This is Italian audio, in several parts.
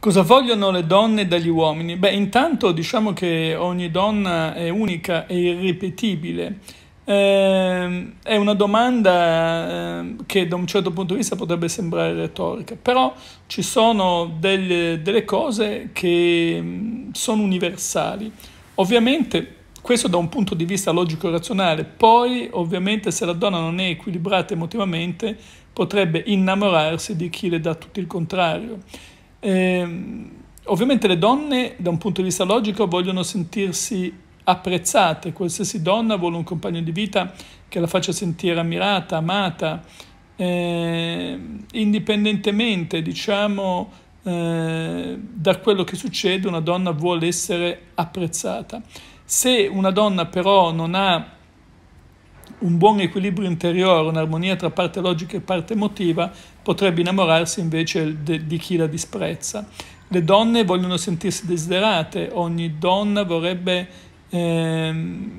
Cosa vogliono le donne dagli uomini? Beh, intanto diciamo che ogni donna è unica e irripetibile. Eh, è una domanda ehm, che da un certo punto di vista potrebbe sembrare retorica, però ci sono delle, delle cose che mm, sono universali. Ovviamente questo da un punto di vista logico-razionale, poi ovviamente se la donna non è equilibrata emotivamente potrebbe innamorarsi di chi le dà tutto il contrario. Ehm, ovviamente le donne, da un punto di vista logico, vogliono sentirsi apprezzate, qualsiasi donna vuole un compagno di vita che la faccia sentire ammirata, amata, eh, indipendentemente, diciamo, eh, da quello che succede, una donna vuole essere apprezzata. Se una donna però non ha un buon equilibrio interiore, un'armonia tra parte logica e parte emotiva, potrebbe innamorarsi invece de, di chi la disprezza. Le donne vogliono sentirsi desiderate, ogni donna vorrebbe ehm,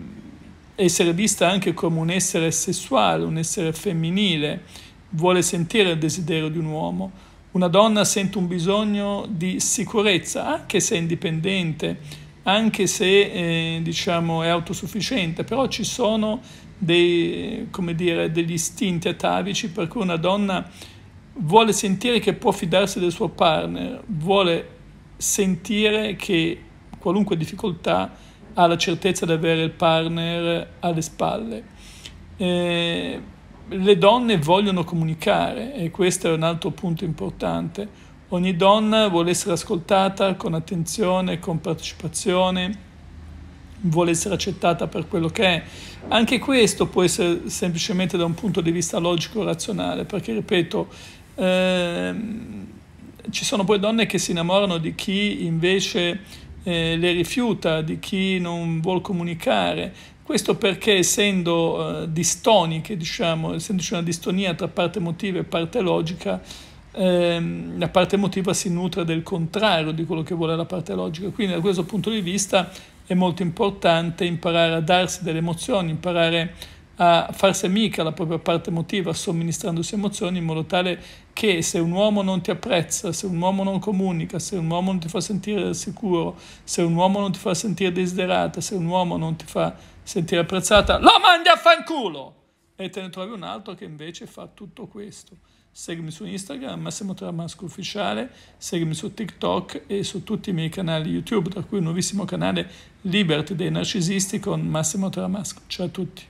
essere vista anche come un essere sessuale, un essere femminile, vuole sentire il desiderio di un uomo. Una donna sente un bisogno di sicurezza, anche se è indipendente, anche se eh, diciamo, è autosufficiente, però ci sono dei, dire, degli istinti atavici per cui una donna vuole sentire che può fidarsi del suo partner, vuole sentire che qualunque difficoltà ha la certezza di avere il partner alle spalle. Eh, le donne vogliono comunicare e questo è un altro punto importante Ogni donna vuole essere ascoltata con attenzione, con partecipazione, vuole essere accettata per quello che è. Anche questo può essere semplicemente da un punto di vista logico-razionale, perché ripeto, ehm, ci sono poi donne che si innamorano di chi invece eh, le rifiuta, di chi non vuole comunicare, questo perché essendo eh, distoniche, diciamo, essendoci una distonia tra parte emotiva e parte logica, Ehm, la parte emotiva si nutre del contrario di quello che vuole la parte logica. Quindi da questo punto di vista è molto importante imparare a darsi delle emozioni, imparare a farsi amica la propria parte emotiva somministrandosi emozioni in modo tale che se un uomo non ti apprezza, se un uomo non comunica, se un uomo non ti fa sentire sicuro, se un uomo non ti fa sentire desiderata, se un uomo non ti fa sentire apprezzata, lo mandi a fanculo! E te ne trovi un altro che invece fa tutto questo seguimi su Instagram, Massimo Tramasco Ufficiale, seguimi su TikTok e su tutti i miei canali YouTube, tra cui il nuovissimo canale Liberty dei Narcisisti con Massimo Tramasco. Ciao a tutti.